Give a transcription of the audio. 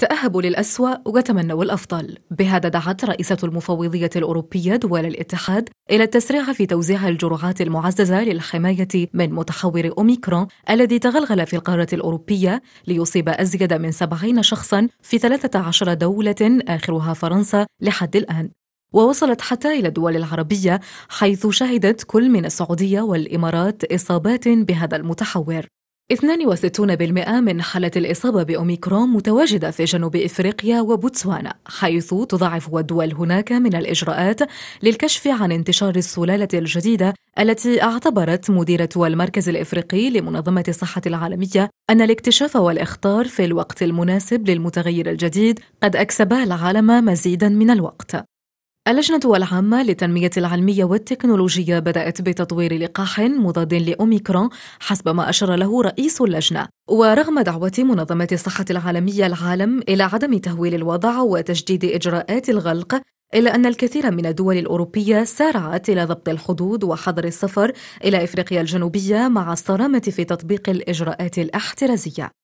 تأهبوا للأسوأ وتمنوا الأفضل بهذا دعت رئيسة المفوضية الأوروبية دول الاتحاد إلى التسريع في توزيع الجرعات المعززة للحماية من متحور أوميكرون الذي تغلغل في القارة الأوروبية ليصيب أزيد من 70 شخصا في 13 دولة آخرها فرنسا لحد الآن ووصلت حتى إلى الدول العربية حيث شهدت كل من السعودية والإمارات إصابات بهذا المتحور 62% من حالة الإصابة بأوميكرون متواجدة في جنوب إفريقيا وبوتسوانا حيث تضاعف الدول هناك من الإجراءات للكشف عن انتشار السلالة الجديدة التي اعتبرت مديرة المركز الإفريقي لمنظمة الصحة العالمية أن الاكتشاف والإخطار في الوقت المناسب للمتغير الجديد قد أكسبا العالم مزيدا من الوقت اللجنة العامة للتنمية العلمية والتكنولوجية بدأت بتطوير لقاح مضاد لأوميكرون حسب ما أشار له رئيس اللجنة ورغم دعوة منظمة الصحة العالمية العالم إلى عدم تهويل الوضع وتجديد إجراءات الغلق إلا أن الكثير من الدول الأوروبية سارعت إلى ضبط الحدود وحظر السفر إلى إفريقيا الجنوبية مع الصرامة في تطبيق الإجراءات الاحترازية